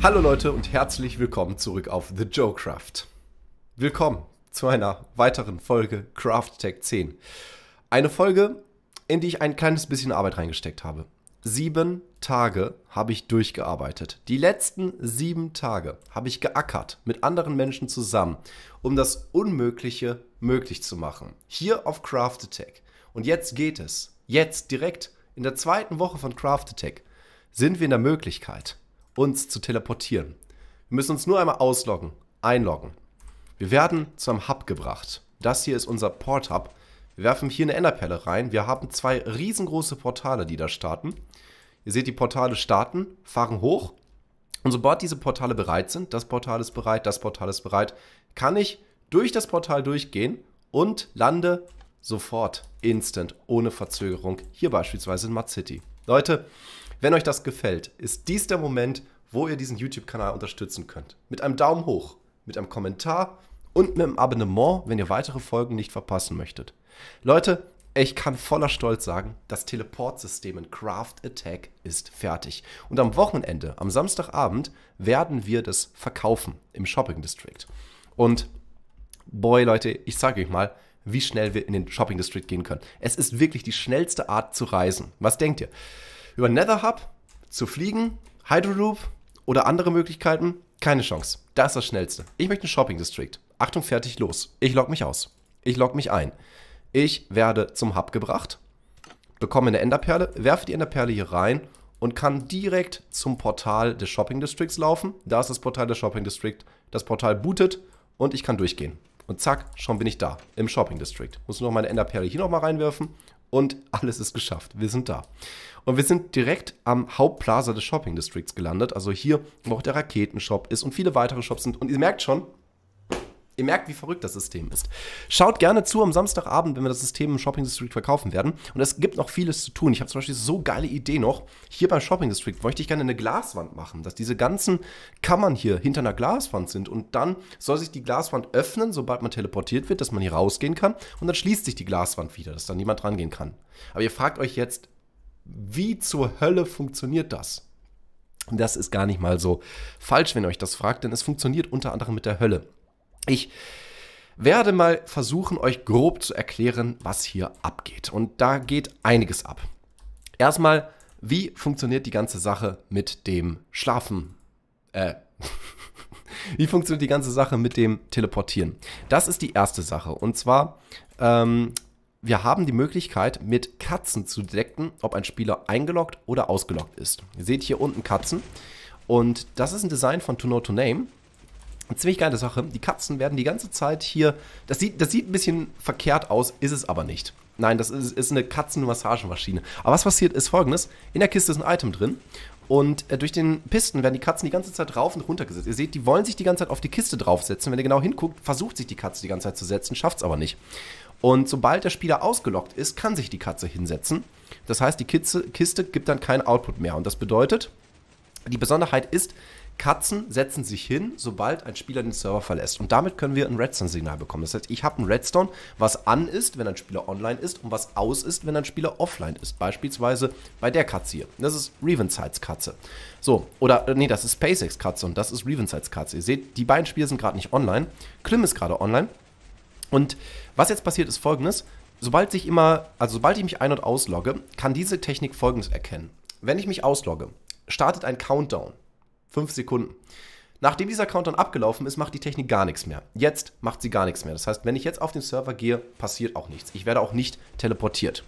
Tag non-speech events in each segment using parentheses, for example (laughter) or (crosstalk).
Hallo Leute und herzlich willkommen zurück auf The Joe Craft. Willkommen zu einer weiteren Folge Craft Tech 10. Eine Folge, in die ich ein kleines bisschen Arbeit reingesteckt habe. Sieben Tage habe ich durchgearbeitet. Die letzten sieben Tage habe ich geackert mit anderen Menschen zusammen, um das Unmögliche möglich zu machen. Hier auf Craft Attack. Und jetzt geht es. Jetzt direkt in der zweiten Woche von Craft Attack sind wir in der Möglichkeit uns zu teleportieren. Wir müssen uns nur einmal ausloggen, einloggen. Wir werden zu einem Hub gebracht. Das hier ist unser Port-Hub. Wir werfen hier eine Enderperle rein. Wir haben zwei riesengroße Portale, die da starten. Ihr seht, die Portale starten, fahren hoch. Und sobald diese Portale bereit sind, das Portal ist bereit, das Portal ist bereit, kann ich durch das Portal durchgehen und lande sofort, instant, ohne Verzögerung, hier beispielsweise in Mad City. Leute, wenn euch das gefällt, ist dies der Moment, wo ihr diesen YouTube-Kanal unterstützen könnt. Mit einem Daumen hoch, mit einem Kommentar und mit einem Abonnement, wenn ihr weitere Folgen nicht verpassen möchtet. Leute, ich kann voller Stolz sagen, das Teleportsystem in Craft Attack ist fertig. Und am Wochenende, am Samstagabend, werden wir das verkaufen im Shopping District. Und boy, Leute, ich sage euch mal, wie schnell wir in den Shopping District gehen können. Es ist wirklich die schnellste Art zu reisen. Was denkt ihr? Über Netherhub zu fliegen, Hydroloop oder andere Möglichkeiten, keine Chance. Das ist das Schnellste. Ich möchte ein Shopping District. Achtung, fertig, los. Ich logge mich aus. Ich logge mich ein. Ich werde zum Hub gebracht, bekomme eine Enderperle, werfe die Enderperle hier rein und kann direkt zum Portal des Shopping Districts laufen. Da ist das Portal des Shopping District. Das Portal bootet und ich kann durchgehen. Und zack, schon bin ich da im Shopping District. Muss nur noch meine Enderperle hier nochmal reinwerfen und alles ist geschafft. Wir sind da. Und wir sind direkt am Hauptplaza des Shopping Districts gelandet, also hier, wo auch der Raketenshop ist und viele weitere Shops sind. Und ihr merkt schon, Ihr merkt, wie verrückt das System ist. Schaut gerne zu am Samstagabend, wenn wir das System im Shopping District verkaufen werden. Und es gibt noch vieles zu tun. Ich habe zum Beispiel so geile Idee noch. Hier beim Shopping District möchte ich gerne eine Glaswand machen, dass diese ganzen Kammern hier hinter einer Glaswand sind. Und dann soll sich die Glaswand öffnen, sobald man teleportiert wird, dass man hier rausgehen kann. Und dann schließt sich die Glaswand wieder, dass da niemand rangehen kann. Aber ihr fragt euch jetzt, wie zur Hölle funktioniert das? Und das ist gar nicht mal so falsch, wenn ihr euch das fragt, denn es funktioniert unter anderem mit der Hölle. Ich werde mal versuchen, euch grob zu erklären, was hier abgeht. Und da geht einiges ab. Erstmal, wie funktioniert die ganze Sache mit dem Schlafen? Äh. (laughs) wie funktioniert die ganze Sache mit dem Teleportieren? Das ist die erste Sache. Und zwar, ähm, wir haben die Möglichkeit, mit Katzen zu detekten, ob ein Spieler eingeloggt oder ausgeloggt ist. Ihr seht hier unten Katzen. Und das ist ein Design von To Know To Name. Eine ziemlich geile Sache. Die Katzen werden die ganze Zeit hier. Das sieht, das sieht ein bisschen verkehrt aus, ist es aber nicht. Nein, das ist, ist eine Katzenmassagemaschine. Aber was passiert ist folgendes: In der Kiste ist ein Item drin. Und äh, durch den Pisten werden die Katzen die ganze Zeit rauf und runter gesetzt. Ihr seht, die wollen sich die ganze Zeit auf die Kiste draufsetzen. Wenn ihr genau hinguckt, versucht sich die Katze die ganze Zeit zu setzen, schafft es aber nicht. Und sobald der Spieler ausgelockt ist, kann sich die Katze hinsetzen. Das heißt, die Kiste, Kiste gibt dann keinen Output mehr. Und das bedeutet, die Besonderheit ist, Katzen setzen sich hin, sobald ein Spieler den Server verlässt. Und damit können wir ein Redstone-Signal bekommen. Das heißt, ich habe ein Redstone, was an ist, wenn ein Spieler online ist und was aus ist, wenn ein Spieler offline ist. Beispielsweise bei der Katze hier. Das ist Ravensides Katze. So, oder, äh, nee, das ist SpaceX Katze und das ist Ravensides Katze. Ihr seht, die beiden Spieler sind gerade nicht online. Klim ist gerade online. Und was jetzt passiert, ist folgendes. Sobald ich immer, also sobald ich mich ein- und auslogge, kann diese Technik folgendes erkennen. Wenn ich mich auslogge, startet ein Countdown. Fünf Sekunden. Nachdem dieser Countdown abgelaufen ist, macht die Technik gar nichts mehr. Jetzt macht sie gar nichts mehr. Das heißt, wenn ich jetzt auf den Server gehe, passiert auch nichts. Ich werde auch nicht teleportiert.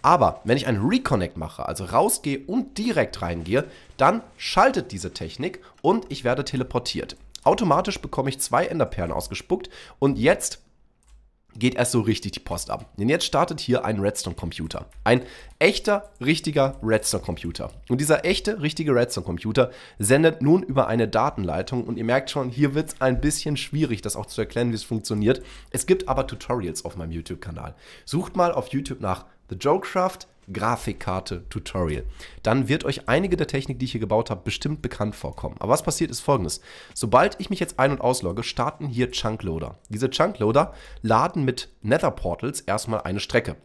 Aber wenn ich ein Reconnect mache, also rausgehe und direkt reingehe, dann schaltet diese Technik und ich werde teleportiert. Automatisch bekomme ich zwei Enderperlen ausgespuckt und jetzt geht erst so richtig die Post ab. Denn jetzt startet hier ein Redstone-Computer. Ein echter, richtiger Redstone-Computer. Und dieser echte, richtige Redstone-Computer sendet nun über eine Datenleitung. Und ihr merkt schon, hier wird es ein bisschen schwierig, das auch zu erklären, wie es funktioniert. Es gibt aber Tutorials auf meinem YouTube-Kanal. Sucht mal auf YouTube nach The Jokecraft Grafikkarte Tutorial. Dann wird euch einige der Technik, die ich hier gebaut habe, bestimmt bekannt vorkommen. Aber was passiert ist folgendes. Sobald ich mich jetzt ein- und auslogge, starten hier Chunkloader. Diese Chunkloader laden mit Nether Portals erstmal eine Strecke.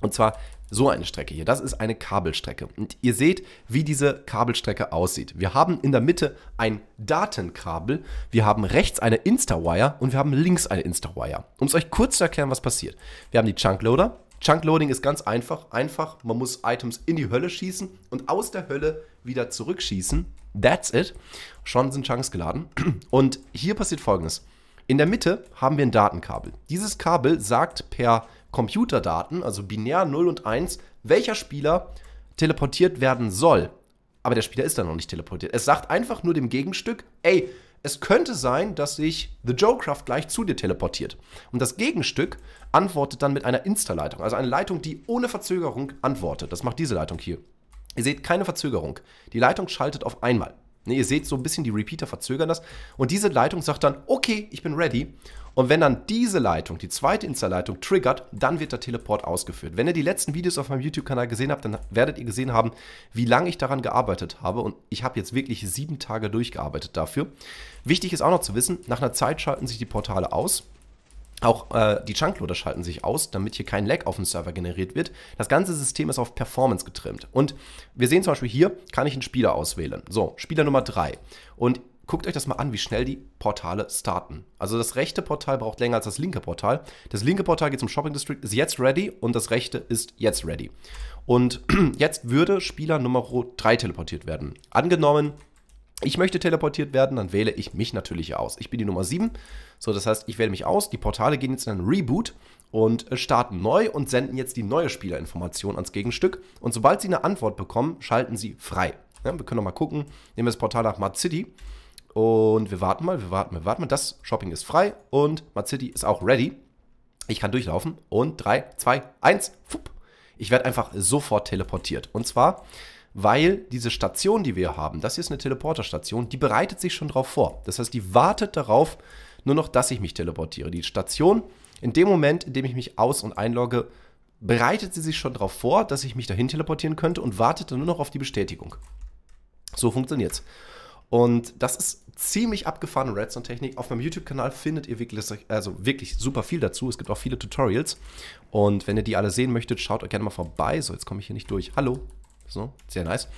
Und zwar so eine Strecke hier. Das ist eine Kabelstrecke. Und ihr seht, wie diese Kabelstrecke aussieht. Wir haben in der Mitte ein Datenkabel, wir haben rechts eine Instawire und wir haben links eine Instawire. Um es euch kurz zu erklären, was passiert. Wir haben die Chunkloader, Chunk Loading ist ganz einfach. Einfach, man muss Items in die Hölle schießen und aus der Hölle wieder zurückschießen. That's it. Schon sind Chunks geladen. (clears throat) Und hier passiert folgendes. In der Mitte haben wir ein Datenkabel. Dieses Kabel sagt per Computerdaten, also binär 0 und 1, welcher Spieler teleportiert werden soll. Aber der Spieler ist da noch nicht teleportiert. Es sagt einfach nur dem Gegenstück, ey, es könnte sein, dass sich The Joecraft gleich zu dir teleportiert. Und das Gegenstück antwortet dann mit einer Insta-Leitung, also eine Leitung, die ohne Verzögerung antwortet. Das macht diese Leitung hier. Ihr seht keine Verzögerung. Die Leitung schaltet auf einmal. Ne, ihr seht so ein bisschen, die Repeater verzögern das. Und diese Leitung sagt dann, okay, ich bin ready. Und wenn dann diese Leitung, die zweite Insta-Leitung, triggert, dann wird der Teleport ausgeführt. Wenn ihr die letzten Videos auf meinem YouTube-Kanal gesehen habt, dann werdet ihr gesehen haben, wie lange ich daran gearbeitet habe. Und ich habe jetzt wirklich sieben Tage durchgearbeitet dafür. Wichtig ist auch noch zu wissen, nach einer Zeit schalten sich die Portale aus. Auch äh, die Chunkloader schalten sich aus, damit hier kein Lag auf dem Server generiert wird. Das ganze System ist auf Performance getrimmt. Und wir sehen zum Beispiel hier, kann ich einen Spieler auswählen. So, Spieler Nummer 3. Und guckt euch das mal an, wie schnell die Portale starten. Also das rechte Portal braucht länger als das linke Portal. Das linke Portal geht zum Shopping District, ist jetzt ready und das rechte ist jetzt ready. Und (clears throat) jetzt würde Spieler Nummer 3 teleportiert werden. Angenommen, ich möchte teleportiert werden, dann wähle ich mich natürlich aus. Ich bin die Nummer 7. So, das heißt, ich wähle mich aus. Die Portale gehen jetzt in einen Reboot und äh, starten neu und senden jetzt die neue Spielerinformation ans Gegenstück. Und sobald sie eine Antwort bekommen, schalten sie frei. Ja, wir können noch mal gucken. Nehmen wir das Portal nach Mad City. Und wir warten mal, wir warten wir warten mal. Das Shopping ist frei und Mad City ist auch ready. Ich kann durchlaufen. Und 3, 2, 1, fupp. Ich werde einfach sofort teleportiert. Und zwar, weil diese Station, die wir haben, das hier ist eine Teleporterstation, die bereitet sich schon darauf vor. Das heißt, die wartet darauf, nur noch, dass ich mich teleportiere. Die Station, in dem Moment, in dem ich mich aus- und einlogge, bereitet sie sich schon darauf vor, dass ich mich dahin teleportieren könnte und wartet dann nur noch auf die Bestätigung. So funktioniert es. Und das ist ziemlich abgefahrene Redstone-Technik. Auf meinem YouTube-Kanal findet ihr wirklich, also wirklich super viel dazu. Es gibt auch viele Tutorials. Und wenn ihr die alle sehen möchtet, schaut euch gerne mal vorbei. So, jetzt komme ich hier nicht durch. Hallo. So, sehr nice.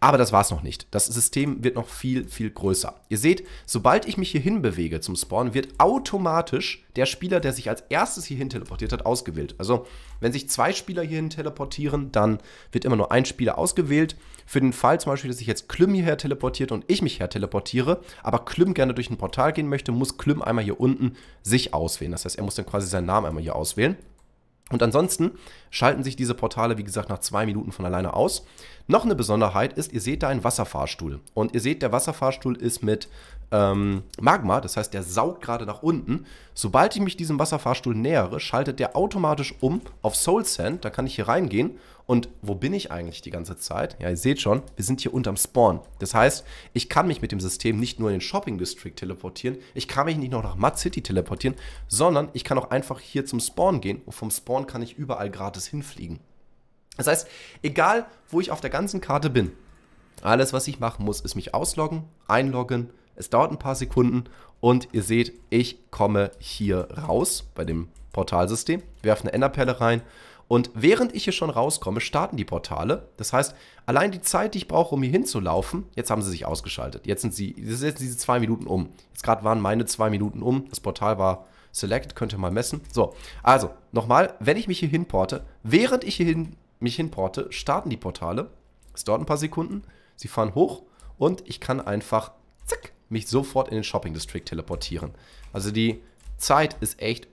Aber das war es noch nicht. Das System wird noch viel, viel größer. Ihr seht, sobald ich mich hier hinbewege zum Spawn, wird automatisch der Spieler, der sich als erstes hierhin teleportiert hat, ausgewählt. Also, wenn sich zwei Spieler hierhin teleportieren, dann wird immer nur ein Spieler ausgewählt. Für den Fall zum Beispiel, dass sich jetzt Klüm hierher teleportiert und ich mich her teleportiere, aber Klüm gerne durch ein Portal gehen möchte, muss Klüm einmal hier unten sich auswählen. Das heißt, er muss dann quasi seinen Namen einmal hier auswählen. Und ansonsten schalten sich diese Portale, wie gesagt, nach zwei Minuten von alleine aus. Noch eine Besonderheit ist, ihr seht da einen Wasserfahrstuhl. Und ihr seht, der Wasserfahrstuhl ist mit ähm, Magma, das heißt, der saugt gerade nach unten. Sobald ich mich diesem Wasserfahrstuhl nähere, schaltet der automatisch um auf Soul Sand. Da kann ich hier reingehen. Und wo bin ich eigentlich die ganze Zeit? Ja, ihr seht schon, wir sind hier unterm Spawn. Das heißt, ich kann mich mit dem System nicht nur in den Shopping District teleportieren, ich kann mich nicht nur nach Mud City teleportieren, sondern ich kann auch einfach hier zum Spawn gehen und vom Spawn kann ich überall gratis hinfliegen. Das heißt, egal wo ich auf der ganzen Karte bin, alles, was ich machen muss, ist mich ausloggen, einloggen, es dauert ein paar Sekunden und ihr seht, ich komme hier raus bei dem Portalsystem, werfe eine Enderperle rein und während ich hier schon rauskomme, starten die Portale. Das heißt, allein die Zeit, die ich brauche, um hier hinzulaufen, jetzt haben sie sich ausgeschaltet. Jetzt sind sie, jetzt sind diese zwei Minuten um. Jetzt gerade waren meine zwei Minuten um. Das Portal war select, könnt ihr mal messen. So, also nochmal, wenn ich mich hier hinporte, während ich hier hin, mich hinporte, starten die Portale. Es dauert ein paar Sekunden. Sie fahren hoch und ich kann einfach mich sofort in den Shopping District teleportieren. Also die Zeit ist echt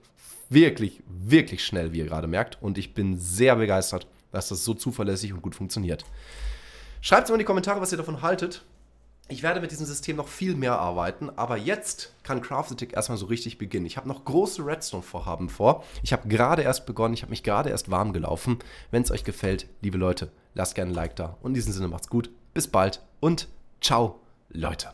wirklich, wirklich schnell, wie ihr gerade merkt. Und ich bin sehr begeistert, dass das so zuverlässig und gut funktioniert. Schreibt es mal in die Kommentare, was ihr davon haltet. Ich werde mit diesem System noch viel mehr arbeiten, aber jetzt kann Craftetic erstmal so richtig beginnen. Ich habe noch große Redstone-Vorhaben vor. Ich habe gerade erst begonnen, ich habe mich gerade erst warm gelaufen. Wenn es euch gefällt, liebe Leute, lasst gerne ein Like da. Und in diesem Sinne macht's gut, bis bald und ciao, Leute.